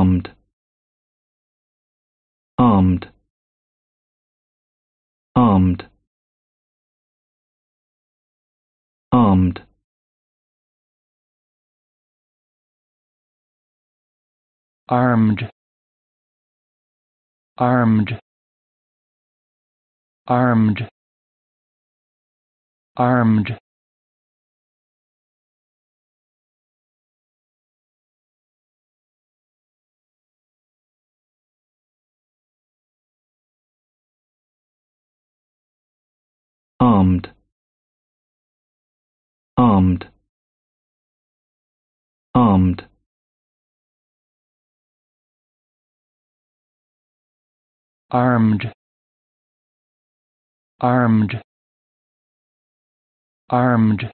armed armed armed armed armed armed armed armed armed armed armed armed armed armed